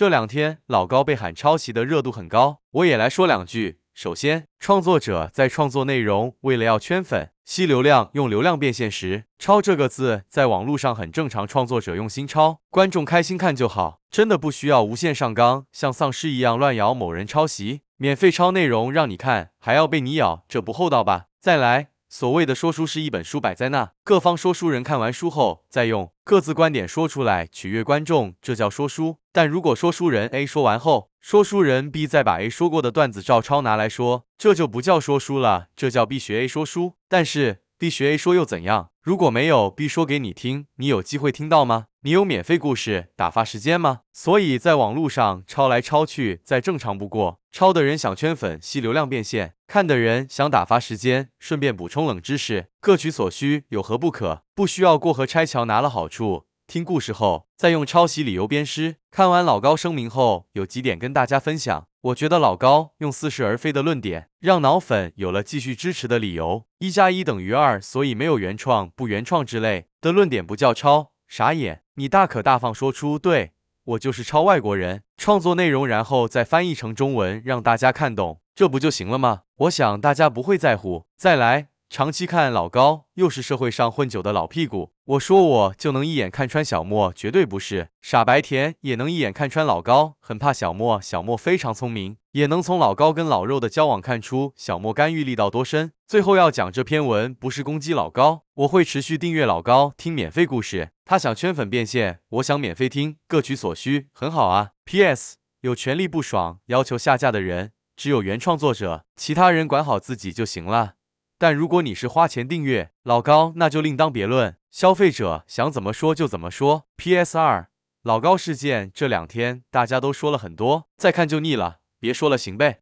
这两天老高被喊抄袭的热度很高，我也来说两句。首先，创作者在创作内容为了要圈粉、吸流量、用流量变现时，抄这个字在网络上很正常。创作者用心抄，观众开心看就好，真的不需要无限上纲，像丧尸一样乱咬。某人抄袭，免费抄内容让你看，还要被你咬，这不厚道吧？再来。所谓的说书是一本书摆在那，各方说书人看完书后，再用各自观点说出来取悦观众，这叫说书。但如果说书人 A 说完后，说书人 B 再把 A 说过的段子照抄拿来说，这就不叫说书了，这叫 B 学 A 说书。但是。B 学 A 说又怎样？如果没有 B 说给你听，你有机会听到吗？你有免费故事打发时间吗？所以在网络上抄来抄去再正常不过。抄的人想圈粉吸流量变现，看的人想打发时间，顺便补充冷知识，各取所需，有何不可？不需要过河拆桥，拿了好处。听故事后，再用抄袭理由编诗。看完老高声明后，有几点跟大家分享。我觉得老高用似是而非的论点，让脑粉有了继续支持的理由。一加一等于二，所以没有原创，不原创之类的论点不叫抄。傻眼，你大可大方说出，对我就是抄外国人创作内容，然后再翻译成中文让大家看懂，这不就行了吗？我想大家不会在乎。再来。长期看老高，又是社会上混久的老屁股，我说我就能一眼看穿小莫，绝对不是傻白甜，也能一眼看穿老高，很怕小莫。小莫非常聪明，也能从老高跟老肉的交往看出小莫干预力道多深。最后要讲这篇文不是攻击老高，我会持续订阅老高听免费故事。他想圈粉变现，我想免费听，各取所需，很好啊。P.S. 有权利不爽要求下架的人，只有原创作者，其他人管好自己就行了。但如果你是花钱订阅老高，那就另当别论。消费者想怎么说就怎么说。P.S. 二老高事件这两天大家都说了很多，再看就腻了，别说了行呗。